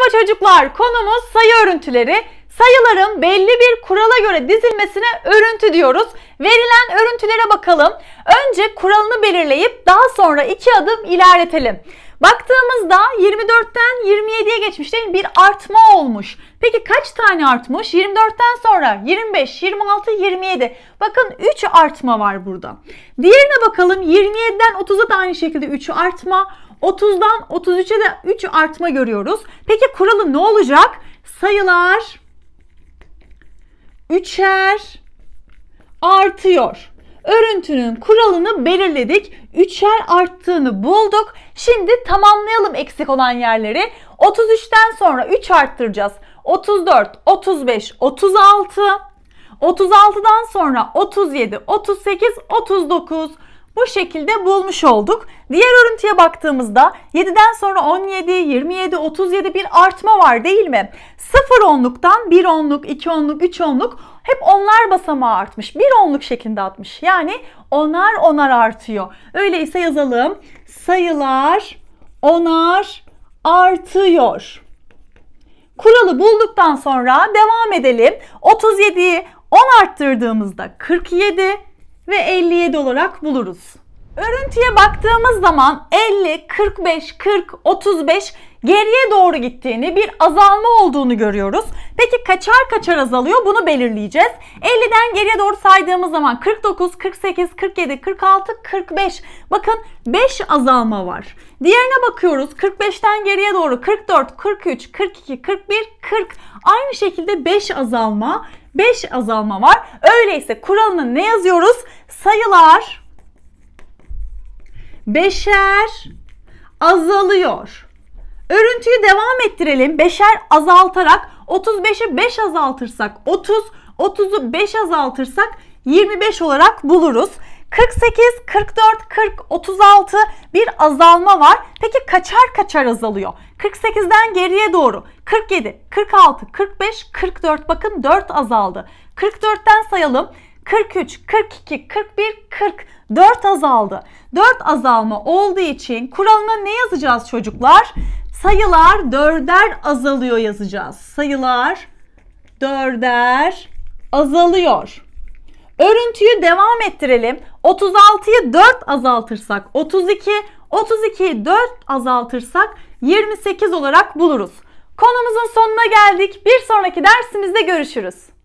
Merhaba çocuklar, konumuz sayı örüntüleri. Sayıların belli bir kurala göre dizilmesine örüntü diyoruz. Verilen örüntülere bakalım. Önce kuralını belirleyip daha sonra iki adım ilerletelim. Baktığımızda 24'ten 27'ye geçmiş değil mi? Bir artma olmuş. Peki kaç tane artmış? 24'ten sonra 25, 26, 27. Bakın 3 artma var burada. Diğerine bakalım. 27'den 30'a da aynı şekilde 3 artma. 30'dan 33'e de 3 artma görüyoruz. Peki kuralı ne olacak? Sayılar üçer artıyor. Örüntünün kuralını belirledik. Üçer arttığını bulduk. Şimdi tamamlayalım eksik olan yerleri. 33'ten sonra 3 arttıracağız. 34, 35, 36. 36'dan sonra 37, 38, 39. Bu şekilde bulmuş olduk. Diğer örüntüye baktığımızda 7'den sonra 17, 27, 37 bir artma var değil mi? 0 onluktan 1 onluk, 2 onluk, 3 onluk hep onlar basamağı artmış. 1 onluk şeklinde atmış. Yani onar onar artıyor. Öyleyse yazalım. Sayılar onar artıyor. Kuralı bulduktan sonra devam edelim. 37'yi 10 arttırdığımızda 47, ve 57 olarak buluruz. Örüntüye baktığımız zaman 50, 45, 40, 35 geriye doğru gittiğini, bir azalma olduğunu görüyoruz. Peki kaçar kaçar azalıyor bunu belirleyeceğiz. 50'den geriye doğru saydığımız zaman 49, 48, 47, 46, 45. Bakın 5 azalma var. Diğerine bakıyoruz. 45'ten geriye doğru 44, 43, 42, 41, 40. Aynı şekilde 5 azalma. 5 azalma var. Öyleyse kuralını ne yazıyoruz? Sayılar beşer azalıyor. Örüntüyü devam ettirelim. Beşer azaltarak 35'e 5 azaltırsak 30, 30'u 5 azaltırsak 25 olarak buluruz. 48, 44, 40, 36 bir azalma var. Peki kaçar kaçar azalıyor? 48'den geriye doğru 47, 46, 45, 44 bakın 4 azaldı. 44'ten sayalım. 43, 42, 41, 40 4 azaldı. 4 azalma olduğu için kuralına ne yazacağız çocuklar? Sayılar dörder azalıyor yazacağız. Sayılar dörder azalıyor. Örüntüyü devam ettirelim. 36'yı 4 azaltırsak 32, 32'yi 4 azaltırsak 28 olarak buluruz. Konumuzun sonuna geldik. Bir sonraki dersimizde görüşürüz.